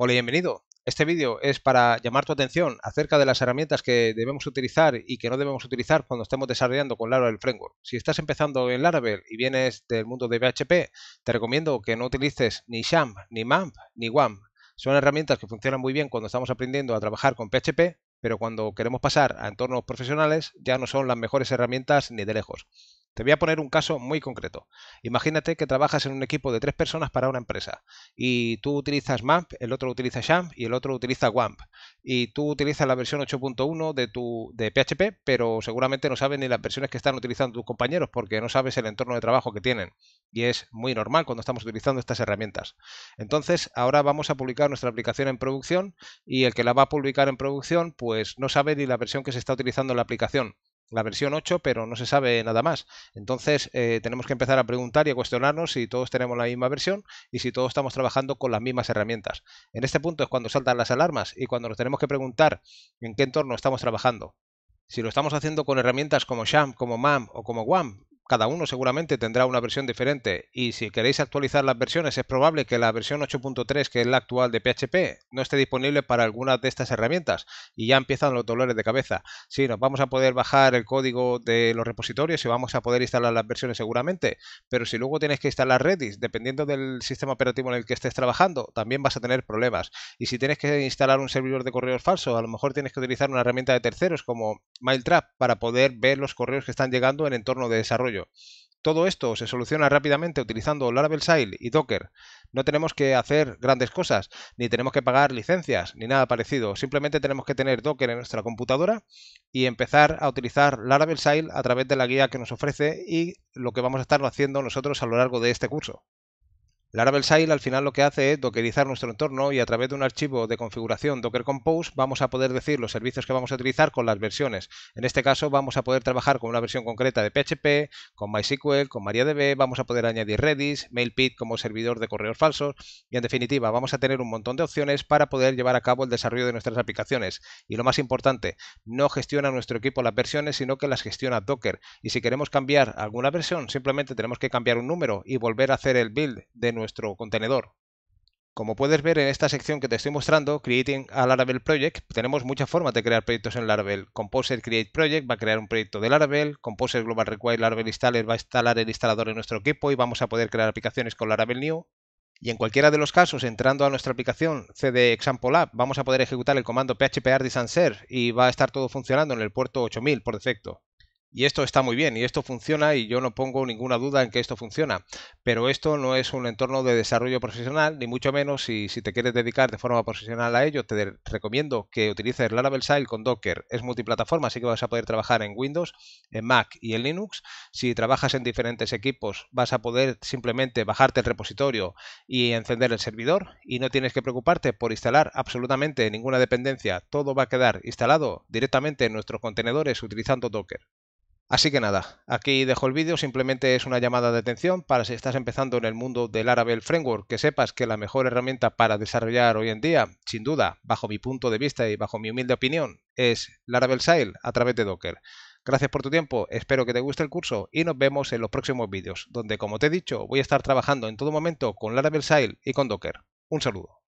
Hola y bienvenido. Este vídeo es para llamar tu atención acerca de las herramientas que debemos utilizar y que no debemos utilizar cuando estemos desarrollando con Laravel Framework. Si estás empezando en Laravel y vienes del mundo de PHP, te recomiendo que no utilices ni XAMPP, ni MAMP, ni WAMP. Son herramientas que funcionan muy bien cuando estamos aprendiendo a trabajar con PHP, pero cuando queremos pasar a entornos profesionales ya no son las mejores herramientas ni de lejos. Te voy a poner un caso muy concreto. Imagínate que trabajas en un equipo de tres personas para una empresa y tú utilizas MAMP, el otro utiliza XAMP y el otro utiliza WAMP. Y tú utilizas la versión 8.1 de tu de PHP, pero seguramente no sabes ni las versiones que están utilizando tus compañeros porque no sabes el entorno de trabajo que tienen. Y es muy normal cuando estamos utilizando estas herramientas. Entonces, ahora vamos a publicar nuestra aplicación en producción y el que la va a publicar en producción pues no sabe ni la versión que se está utilizando en la aplicación la versión 8, pero no se sabe nada más. Entonces eh, tenemos que empezar a preguntar y a cuestionarnos si todos tenemos la misma versión y si todos estamos trabajando con las mismas herramientas. En este punto es cuando saltan las alarmas y cuando nos tenemos que preguntar en qué entorno estamos trabajando. Si lo estamos haciendo con herramientas como Sham, como MAM o como WAM, cada uno seguramente tendrá una versión diferente y si queréis actualizar las versiones es probable que la versión 8.3 que es la actual de PHP no esté disponible para alguna de estas herramientas y ya empiezan los dolores de cabeza. Sí, nos vamos a poder bajar el código de los repositorios y vamos a poder instalar las versiones seguramente, pero si luego tienes que instalar Redis, dependiendo del sistema operativo en el que estés trabajando, también vas a tener problemas. Y si tienes que instalar un servidor de correos falso, a lo mejor tienes que utilizar una herramienta de terceros como Mailtrap para poder ver los correos que están llegando en entorno de desarrollo todo esto se soluciona rápidamente utilizando Laravel SAIL y Docker. No tenemos que hacer grandes cosas, ni tenemos que pagar licencias, ni nada parecido. Simplemente tenemos que tener Docker en nuestra computadora y empezar a utilizar Laravel SAIL a través de la guía que nos ofrece y lo que vamos a estar haciendo nosotros a lo largo de este curso. Laravel SAIL al final lo que hace es dockerizar nuestro entorno y a través de un archivo de configuración Docker Compose vamos a poder decir los servicios que vamos a utilizar con las versiones. En este caso vamos a poder trabajar con una versión concreta de PHP, con MySQL, con MariaDB, vamos a poder añadir Redis, MailPit como servidor de correos falsos y en definitiva vamos a tener un montón de opciones para poder llevar a cabo el desarrollo de nuestras aplicaciones. Y lo más importante, no gestiona nuestro equipo las versiones sino que las gestiona Docker y si queremos cambiar alguna versión simplemente tenemos que cambiar un número y volver a hacer el build de nuestro contenedor. Como puedes ver en esta sección que te estoy mostrando, Creating a Laravel Project, tenemos muchas formas de crear proyectos en Laravel. Composer Create Project va a crear un proyecto de Laravel, Composer Global Require Laravel Installer va a instalar el instalador en nuestro equipo y vamos a poder crear aplicaciones con Laravel New. Y en cualquiera de los casos, entrando a nuestra aplicación CD Example App, vamos a poder ejecutar el comando phpArtisanServe y va a estar todo funcionando en el puerto 8000 por defecto y esto está muy bien y esto funciona y yo no pongo ninguna duda en que esto funciona, pero esto no es un entorno de desarrollo profesional, ni mucho menos si te quieres dedicar de forma profesional a ello, te recomiendo que utilices Laravel SAIL con Docker. Es multiplataforma, así que vas a poder trabajar en Windows, en Mac y en Linux. Si trabajas en diferentes equipos, vas a poder simplemente bajarte el repositorio y encender el servidor y no tienes que preocuparte por instalar absolutamente ninguna dependencia. Todo va a quedar instalado directamente en nuestros contenedores utilizando Docker. Así que nada, aquí dejo el vídeo, simplemente es una llamada de atención para si estás empezando en el mundo del Laravel Framework, que sepas que la mejor herramienta para desarrollar hoy en día, sin duda, bajo mi punto de vista y bajo mi humilde opinión, es Laravel Sail a través de Docker. Gracias por tu tiempo, espero que te guste el curso y nos vemos en los próximos vídeos, donde como te he dicho, voy a estar trabajando en todo momento con Laravel Sail y con Docker. Un saludo.